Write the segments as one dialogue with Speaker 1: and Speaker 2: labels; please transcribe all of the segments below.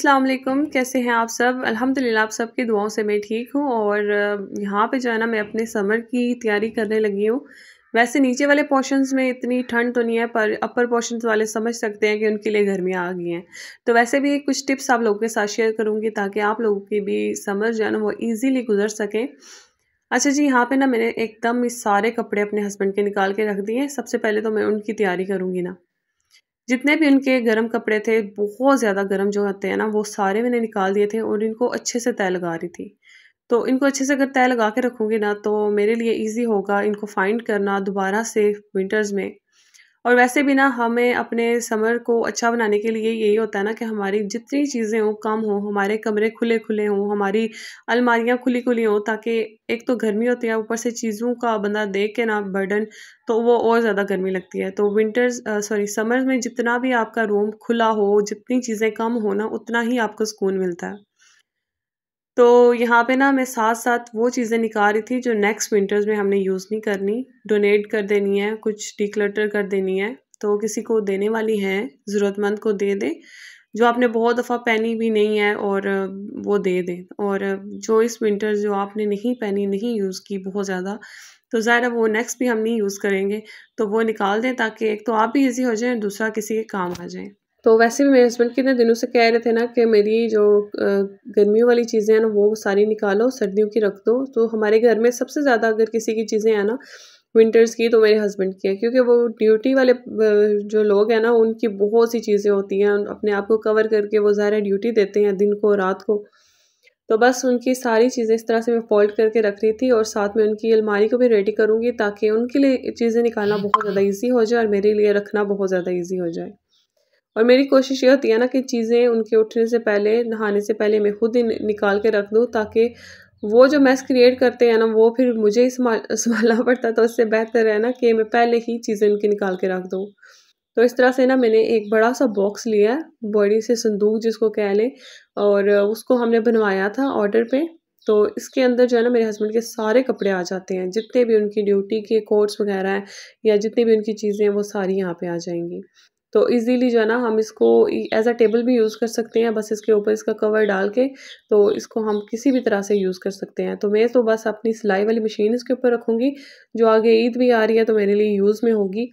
Speaker 1: अस्सलाम वालेकुम कैसे हैं आप सब अल्हम्दुलिल्लाह आप सब की दुआओं से मैं ठीक हूँ और यहाँ पे जो है ना मैं अपने समर की तैयारी करने लगी हूँ वैसे नीचे वाले पोर्शंस में इतनी ठंड तो नहीं है पर अपर पोर्शंस वाले समझ सकते हैं कि उनके लिए गर्मियाँ आ गई हैं तो वैसे भी कुछ टिप्स आप लोगों के साथ शेयर करूँगी ताकि आप लोगों की भी समर जो है ना वो ईज़िली गुजर सकें अच्छा जी यहाँ पर ना मैंने एकदम सारे कपड़े अपने हस्बैंड के निकाल के रख दिए सबसे पहले तो मैं उनकी तैयारी करूँगी ना जितने भी उनके गर्म कपड़े थे बहुत ज़्यादा गर्म जो होते हैं ना वो सारे मैंने निकाल दिए थे और इनको अच्छे से तय लगा रही थी तो इनको अच्छे से अगर तय लगा के रखूँगी ना तो मेरे लिए ईजी होगा इनको फाइंड करना दोबारा से विंटर्स में और वैसे भी ना हमें अपने समर को अच्छा बनाने के लिए यही होता है ना कि हमारी जितनी चीज़ें हों कम हों हमारे कमरे खुले खुले हों हमारी अलमारियाँ खुली खुली हों ताकि एक तो गर्मी होती है ऊपर से चीज़ों का बंदा देख के ना बर्डन तो वो और ज़्यादा गर्मी लगती है तो विंटर्स सॉरी समर्स में जितना भी आपका रूम खुला हो जितनी चीज़ें कम हो ना उतना ही आपको सुकून मिलता है तो यहाँ पे ना मैं साथ साथ वो चीज़ें निकाल रही थी जो नेक्स्ट विंटर्स में हमने यूज़ नहीं करनी डोनेट कर देनी है कुछ डिक्लटर कर देनी है तो किसी को देने वाली हैं ज़रूरतमंद को दे दें जो आपने बहुत दफ़ा पहनी भी नहीं है और वो दे दें और जो इस विंटर जो आपने नहीं पहनी नहीं यूज़ की बहुत ज़्यादा तो ज़ाहिर वो नेक्स्ट भी हम नहीं यूज़ करेंगे तो वो निकाल दें ताकि एक तो आप भी ईजी हो जाएँ दूसरा किसी के काम आ जाए तो वैसे भी मेरे हस्बैंड कितने दिनों से कह रहे थे ना कि मेरी जो गर्मियों वाली चीज़ें हैं ना वो सारी निकालो सर्दियों की रख दो तो हमारे घर में सबसे ज़्यादा अगर किसी की चीज़ें हैं ना विंटर्स की तो मेरे हस्बैंड की है क्योंकि वो ड्यूटी वाले जो लोग हैं ना उनकी बहुत सी चीज़ें होती हैं अपने आप को कवर करके वो ज़ाहिर ड्यूटी देते हैं दिन को रात को तो बस उनकी सारी चीज़ें इस तरह से मैं फोल्ड करके रख रही थी और साथ में उनकी अलमारी को भी रेडी करूँगी ताकि उनके लिए चीज़ें निकालना बहुत ज़्यादा ईजी हो जाए और मेरे लिए रखना बहुत ज़्यादा ईजी हो जाए और मेरी कोशिश ये होती है ना कि चीज़ें उनके उठने से पहले नहाने से पहले मैं खुद ही निकाल के रख दूँ ताकि वो जो मैस क्रिएट करते हैं ना वो फिर मुझे ही संभालना पड़ता तो उससे बेहतर है ना कि मैं पहले ही चीज़ें उनकी निकाल के रख दूँ तो इस तरह से ना मैंने एक बड़ा सा बॉक्स लिया बड़ी से संदूक जिसको कह लें और उसको हमने बनवाया था ऑर्डर पे तो इसके अंदर जो है ना मेरे हस्बैंड के सारे कपड़े आ जाते हैं जितने भी उनकी ड्यूटी के कोर्स वगैरह हैं या जितनी भी उनकी चीज़ें हैं वो सारी यहाँ पे आ जाएंगी तो इजीली जो है ना हम इसको एज अ टेबल भी यूज़ कर सकते हैं बस इसके ऊपर इसका कवर डाल के तो इसको हम किसी भी तरह से यूज़ कर सकते हैं तो मैं तो बस अपनी सिलाई वाली मशीन इसके ऊपर रखूँगी जो आगे ईद भी आ रही है तो मेरे लिए यूज़ में होगी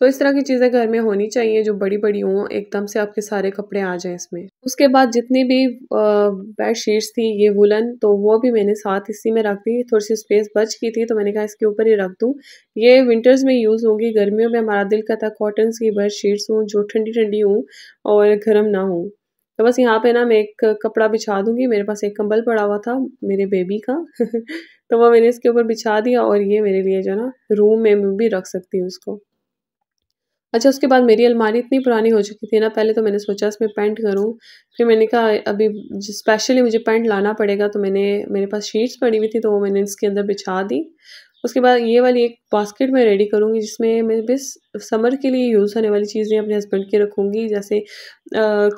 Speaker 1: तो इस तरह की चीज़ें घर में होनी चाहिए जो बड़ी बड़ी हों एकदम से आपके सारे कपड़े आ जाएं इसमें उसके बाद जितनी भी बेड शीट्स थी ये वुलन तो वो भी मैंने साथ इसी में रख दी थोड़ी सी स्पेस बच की थी तो मैंने कहा इसके ऊपर ही रख दूँ ये विंटर्स में यूज़ होगी गर्मियों में हमारा दिल का था कॉटन्स की बेड शीट्स हों जो ठंडी ठंडी हों और गर्म ना हों तो बस यहाँ पे ना मैं एक कपड़ा बिछा दूंगी मेरे पास एक कंबल पड़ा हुआ था मेरे बेबी का तो वो मैंने इसके ऊपर बिछा दिया और ये मेरे लिए जो ना रूम में भी रख सकती हूँ उसको अच्छा उसके बाद मेरी अलमारी इतनी पुरानी हो चुकी थी ना पहले तो मैंने सोचा इसमें पेंट करूँ फिर मैंने कहा अभी स्पेशली मुझे पेंट लाना पड़ेगा तो मैंने मेरे पास शीट्स पड़ी हुई थी तो वो मैंने इसके अंदर बिछा दी उसके बाद ये वाली एक बास्केट में रेडी करूँगी जिसमें मैं बस समर के लिए यूज़ होने वाली चीज़ें अपने हस्बैंड की रखूँगी जैसे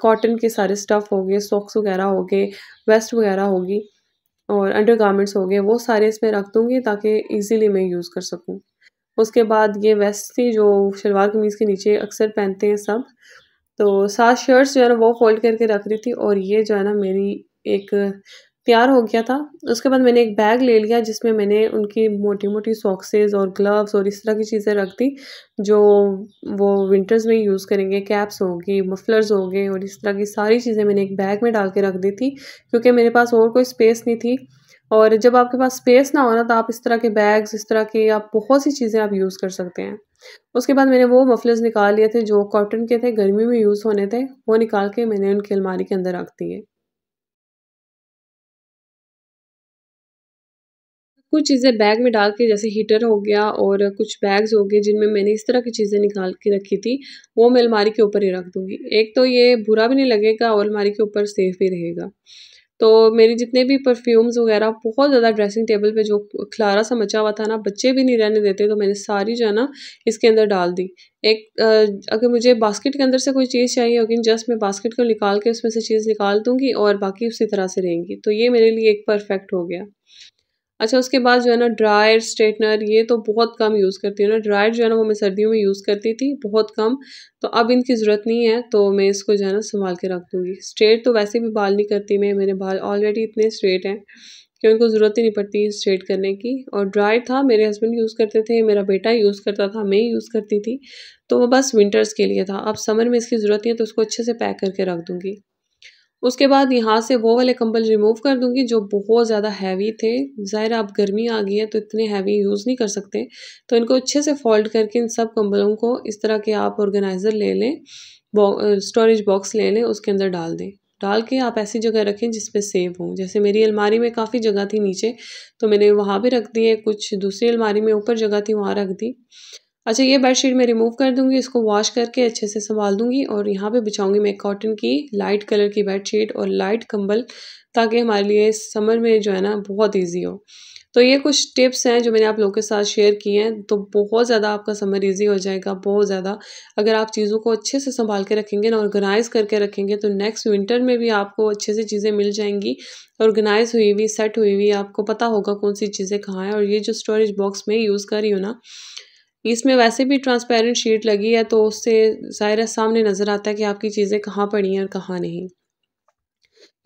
Speaker 1: कॉटन के सारे स्टफ़ हो गए सॉक्स वगैरह हो गए वेस्ट वगैरह होगी और अंडर गारमेंट्स हो गए वो सारे इसमें रख दूँगी ताकि ईज़िली मैं यूज़ कर सकूँ उसके बाद ये वेस्ट थी जो शलवार कमीज के नीचे अक्सर पहनते हैं सब तो सात शर्ट्स जो है ना वो फोल्ड करके रख रही थी और ये जो है ना मेरी एक तैयार हो गया था उसके बाद मैंने एक बैग ले लिया जिसमें मैंने उनकी मोटी मोटी सॉक्सेस और ग्लव्स और इस तरह की चीज़ें रख दी जो वो विंटर्स में यूज़ करेंगे कैप्स होगी मफलर्स हो गए और इस तरह की सारी चीज़ें मैंने एक बैग में डाल के रख दी थी क्योंकि मेरे पास और कोई स्पेस नहीं थी और जब आपके पास स्पेस ना हो ना तो आप इस तरह के बैग्स इस तरह के आप बहुत सी चीज़ें आप यूज़ कर सकते हैं उसके बाद मैंने वो मफलर्स निकाल लिए थे जो कॉटन के थे गर्मी में यूज़ होने थे वो निकाल के मैंने उनकी अलमारी के अंदर रख दिए कुछ चीज़ें बैग में डाल के जैसे हीटर हो गया और कुछ बैग्स हो गए जिनमें मैंने इस तरह की चीज़ें निकाल के रखी थी वो मैं अलमारी के ऊपर ही रख दूँगी एक तो ये बुरा भी नहीं लगेगा और अलमारी के ऊपर सेफ भी रहेगा तो मेरे जितने भी परफ्यूम्स वगैरह बहुत ज़्यादा ड्रेसिंग टेबल पे जो खलारा सा मचा हुआ था ना बच्चे भी नहीं रहने देते तो मैंने सारी जो है ना इसके अंदर डाल दी एक अगर मुझे बास्केट के अंदर से कोई चीज़ चाहिए होगी जस्ट मैं बास्केट को निकाल के उसमें से चीज़ निकाल दूँगी और बाकी उसी तरह से रहेंगी तो ये मेरे लिए एक परफेक्ट हो गया अच्छा उसके बाद जो है ना ड्रायर स्ट्रेटनर ये तो बहुत कम यूज़ करती हूँ ना ड्रायर जो है ना वो मैं सर्दियों में यूज़ करती थी बहुत कम तो अब इनकी ज़रूरत नहीं है तो मैं इसको जो है ना संभाल के रख दूँगी स्ट्रेट तो वैसे भी बाल नहीं करती मैं मेरे बाल ऑलरेडी इतने स्ट्रेट हैं कि उनको ज़रूरत ही नहीं पड़ती स्ट्रेट करने की और ड्रायर था मेरे हस्बैंड यूज़ करते थे मेरा बेटा यूज़ करता था मैं यूज़ करती थी तो वो बस विंटर्स के लिए था अब समर में इसकी ज़रूरत नहीं है तो उसको अच्छे से पैक करके रख दूँगी उसके बाद यहाँ से वो वाले कंबल रिमूव कर दूंगी जो बहुत ज़्यादा हैवी थे ज़ाहिर आप गर्मी आ गई है तो इतने हैवी यूज़ नहीं कर सकते तो इनको अच्छे से फोल्ड करके इन सब कंबलों को इस तरह के आप ऑर्गेनाइज़र ले लें स्टोरेज बॉक्स ले लें उसके अंदर डाल दें डाल के आप ऐसी जगह रखें जिस सेव हों जैसे मेरी अलमारी में काफ़ी जगह थी नीचे तो मैंने वहाँ भी रख दी है कुछ दूसरी अलमारी में ऊपर जगह थी वहाँ रख दी अच्छा ये बेडशीट मैं रिमूव कर दूंगी इसको वॉश करके अच्छे से संभाल दूंगी और यहाँ पे बिछाऊंगी मैं कॉटन की लाइट कलर की बेडशीट और लाइट कंबल ताकि हमारे लिए समर में जो है ना बहुत ईजी हो तो ये कुछ टिप्स हैं जो मैंने आप लोगों के साथ शेयर किए हैं तो बहुत ज़्यादा आपका समर इजी हो जाएगा बहुत ज़्यादा अगर आप चीज़ों को अच्छे से संभाल के रखेंगे ना ऑर्गेनाइज़ करके रखेंगे तो नेक्स्ट विंटर में भी आपको अच्छे से चीज़ें मिल जाएंगी ऑर्गेनाइज़ हुई हुई सेट हुई हुई आपको पता होगा कौन सी चीज़ें कहाँ हैं और ये जो स्टोरेज बॉक्स में यूज़ कर रही हूँ ना इसमें वैसे भी ट्रांसपेरेंट शीट लगी है तो उससे ज़ाहिर सामने नज़र आता है कि आपकी चीज़ें कहाँ पड़ी हैं और कहाँ नहीं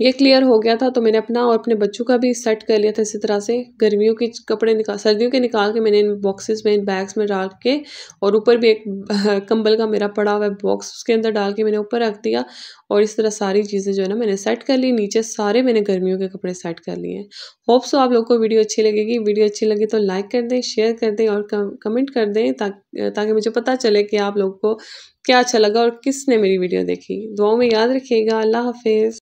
Speaker 1: ये क्लियर हो गया था तो मैंने अपना और अपने बच्चों का भी सेट कर लिया था इसी तरह से गर्मियों के कपड़े निकाल सर्दियों के निकाल के मैंने इन बॉक्सेस में इन बैग्स में डाल के और ऊपर भी एक कंबल का मेरा पड़ा हुआ बॉक्स उसके अंदर डाल के मैंने ऊपर रख दिया और इस तरह सारी चीज़ें जो है ना मैंने सेट कर ली नीचे सारे मैंने गर्मियों के कपड़े सेट कर लिए हैं होप सो आप लोग को वीडियो अच्छी लगेगी वीडियो अच्छी लगी तो लाइक कर दें शेयर कर दें और कमेंट कर दें ताकि मुझे पता चले कि आप लोग को क्या अच्छा लगा और किसने मेरी वीडियो देखी दुआओं में याद रखिएगा अल्लाह हाफिज़